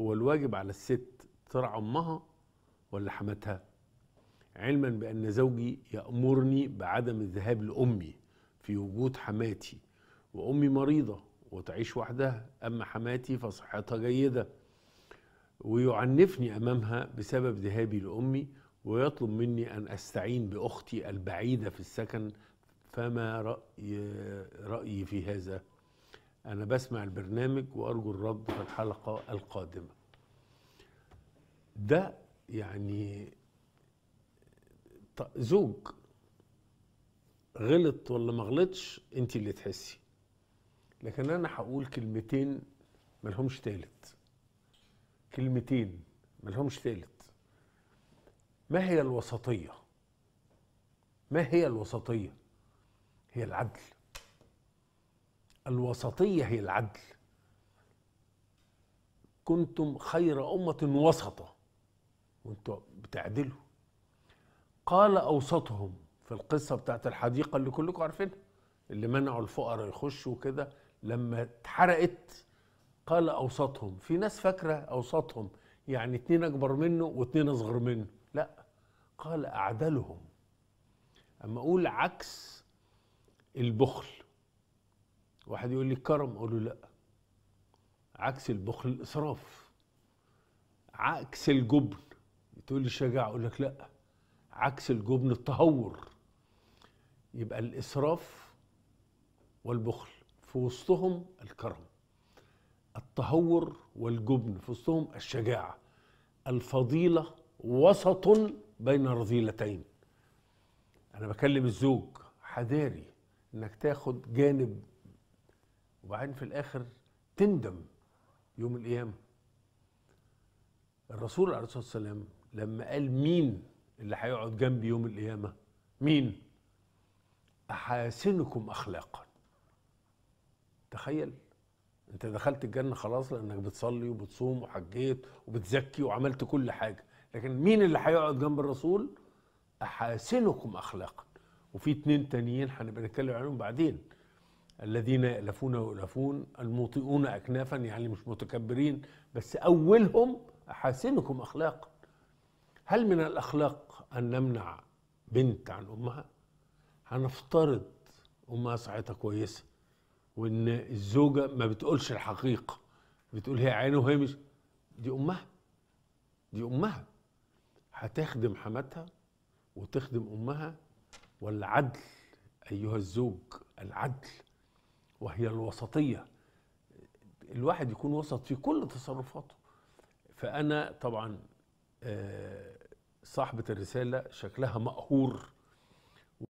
هو الواجب على الست ترعى امها ولا حماتها علما بان زوجي يامرني بعدم الذهاب لامي في وجود حماتي وامي مريضه وتعيش وحدها اما حماتي فصحتها جيده ويعنفني امامها بسبب ذهابي لامي ويطلب مني ان استعين باختي البعيده في السكن فما راي رايي في هذا أنا بسمع البرنامج وأرجو الرد في الحلقة القادمة ده يعني زوج غلط ولا ما غلطش انت اللي تحسي لكن انا هقول كلمتين ملهمش تالت كلمتين ملهمش تالت ما هي الوسطيه ما هي الوسطيه هي العدل الوسطية هي العدل كنتم خير أمة وسطة وانتوا بتعدلوا قال أوسطهم في القصة بتاعت الحديقة اللي كلكم عارفينها اللي منعوا الفقراء يخشوا كده لما اتحرقت قال أوسطهم في ناس فاكرة أوسطهم يعني اتنين أكبر منه واتنين أصغر منه لا قال أعدلهم أما أقول عكس البخل واحد يقول لي الكرم اقول له لا عكس البخل الاسراف عكس الجبن تقول لي الشجاعه اقول لك لا عكس الجبن التهور يبقى الاسراف والبخل في وسطهم الكرم التهور والجبن في وسطهم الشجاعه الفضيله وسط بين رذيلتين انا بكلم الزوج حذاري انك تاخد جانب وبعدين في الاخر تندم يوم القيامه الرسول عليه الصلاه والسلام لما قال مين اللي هيقعد جنبي يوم القيامه مين احاسنكم اخلاقا تخيل انت دخلت الجنه خلاص لانك بتصلي وبتصوم وحجيت وبتزكي وعملت كل حاجه لكن مين اللي هيقعد جنب الرسول احاسنكم اخلاقا وفي اتنين تانيين هنبقى نتكلم عنهم بعدين الذين يألفون ويؤلفون الموطئون أكنافا يعني مش متكبرين بس أولهم أحاسنكم أخلاقا هل من الأخلاق أن نمنع بنت عن أمها هنفترض أمها صحتها كويسة وإن الزوجة ما بتقولش الحقيقة بتقول هي عينه وهي مش دي أمها دي أمها هتخدم حماتها وتخدم أمها والعدل أيها الزوج العدل وهي الوسطية الواحد يكون وسط في كل تصرفاته فأنا طبعا آه، صاحبة الرسالة شكلها مقهور